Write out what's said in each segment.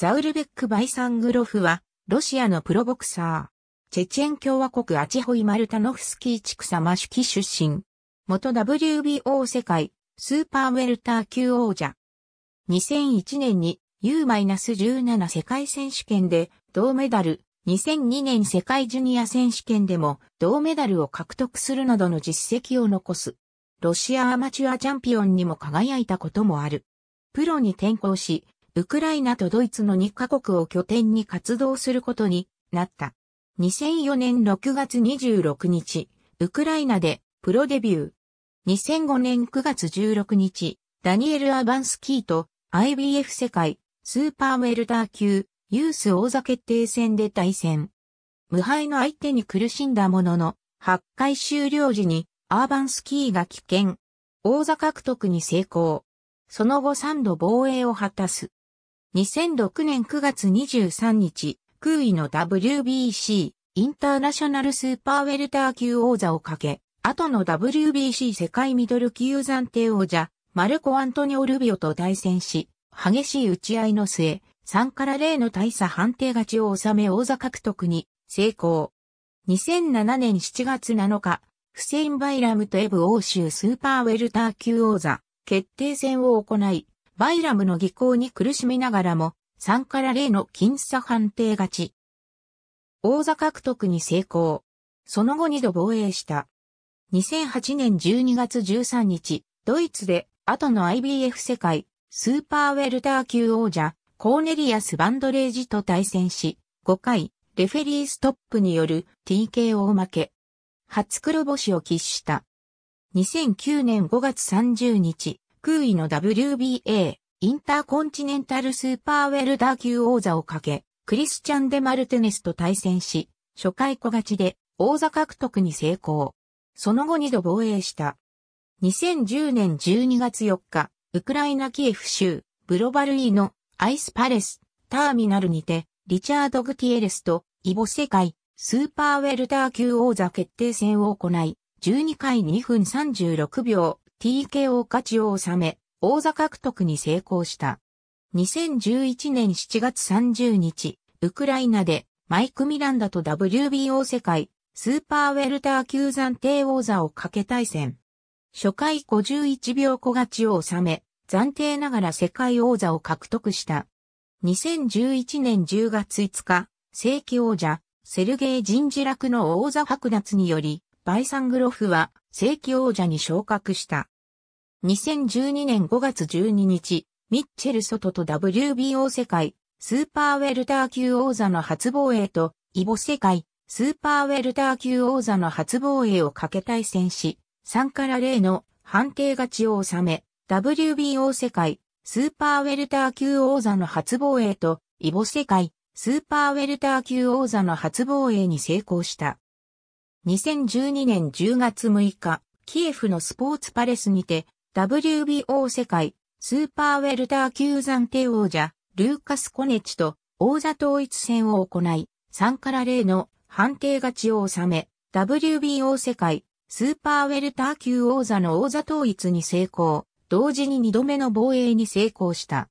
ザウルベック・バイサングロフは、ロシアのプロボクサー。チェチェン共和国アチホイ・マルタノフスキー地区サマシュキ出身。元 WBO 世界、スーパーウェルター級王者。2001年に U-17 世界選手権で銅メダル、2002年世界ジュニア選手権でも銅メダルを獲得するなどの実績を残す。ロシアアマチュアチャンピオンにも輝いたこともある。プロに転向し、ウクライナとドイツの2カ国を拠点に活動することになった。2004年6月26日、ウクライナでプロデビュー。2005年9月16日、ダニエル・アバンスキーと IBF 世界スーパーウェルター級ユース王座決定戦で対戦。無敗の相手に苦しんだものの、8回終了時にアーバンスキーが危険。王座獲得に成功。その後3度防衛を果たす。2006年9月23日、空位の WBC インターナショナルスーパーウェルター級王座をかけ、後の WBC 世界ミドル級暫定王者、マルコ・アントニオ・ルビオと対戦し、激しい打ち合いの末、3から0の大差判定勝ちを収め王座獲得に成功。2007年7月7日、フセイン・バイラムとエブ欧州スーパーウェルター級王座決定戦を行い、バイラムの技巧に苦しみながらも、3から0の僅差判定勝ち。王座獲得に成功。その後2度防衛した。2008年12月13日、ドイツで後の IBF 世界スーパーウェルター級王者コーネリアス・バンドレージと対戦し、5回レフェリーストップによる TKO 負け。初黒星を喫した。2009年5月30日、空位の WBA、インターコンチネンタルスーパーウェルダー級王座をかけ、クリスチャン・デ・マルテネスと対戦し、初回小勝ちで王座獲得に成功。その後2度防衛した。2010年12月4日、ウクライナキエフ州、ブロバルイのアイスパレス、ターミナルにて、リチャード・グティエレスとイボ世界、スーパーウェルター級王座決定戦を行い、12回2分36秒 TKO 勝ちを収め、王座獲得に成功した。2011年7月30日、ウクライナでマイク・ミランダと WBO 世界スーパーウェルター級暫定王座をかけ対戦。初回51秒小勝ちを収め、暫定ながら世界王座を獲得した。2011年10月5日、正規王者、セルゲイ・ジンジラクの王座剥奪により、バイサングロフは正規王者に昇格した。2012年5月12日、ミッチェル・ソトと WBO 世界スーパーウェルター級王座の初防衛と、イボ世界スーパーウェルター級王座の初防衛をかけ対戦し、3から0の判定勝ちを収め、WBO 世界スーパーウェルター級王座の初防衛と、イボ世界スーパーウェルター級王座の初防衛に成功した。2012年10月6日、キエフのスポーツパレスにて、WBO 世界スーパーウェルター級暫定王者、ルーカス・コネチと王座統一戦を行い、3から0の判定勝ちを収め、WBO 世界スーパーウェルター級王座の王座統一に成功、同時に2度目の防衛に成功した。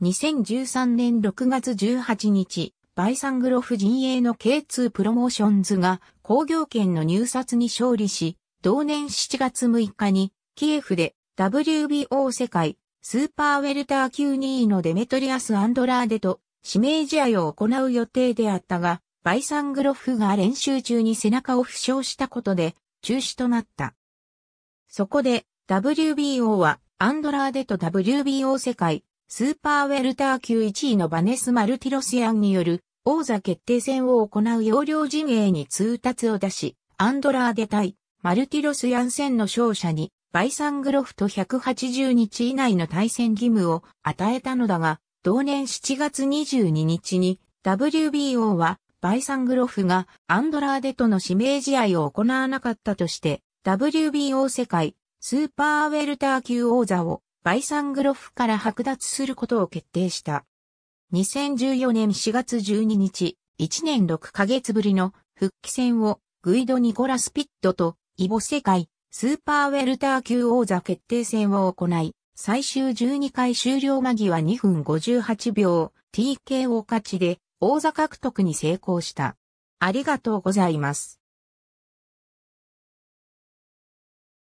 2013年6月18日、バイサングロフ陣営の K2 プロモーションズが工業権の入札に勝利し、同年7月6日に、キエフで WBO 世界スーパーウェルター級2位のデメトリアス・アンドラーデと指名試合を行う予定であったが、バイサングロフが練習中に背中を負傷したことで中止となった。そこで WBO はアンドラーデと WBO 世界スーパーウェルター級1位のバネス・マルティロスヤンによる王座決定戦を行う要領陣営に通達を出し、アンドラーデ対マルティロス・ヤンセンの勝者に、バイサングロフと180日以内の対戦義務を与えたのだが、同年7月22日に WBO はバイサングロフがアンドラーデとの指名試合を行わなかったとして WBO 世界スーパーウェルター級王座をバイサングロフから剥奪することを決定した。2014年4月12日、1年6ヶ月ぶりの復帰戦をグイド・ニコラス・ピットとイボ世界スーパーウェルター級王座決定戦を行い、最終12回終了間際2分58秒 TKO 勝ちで王座獲得に成功した。ありがとうございます。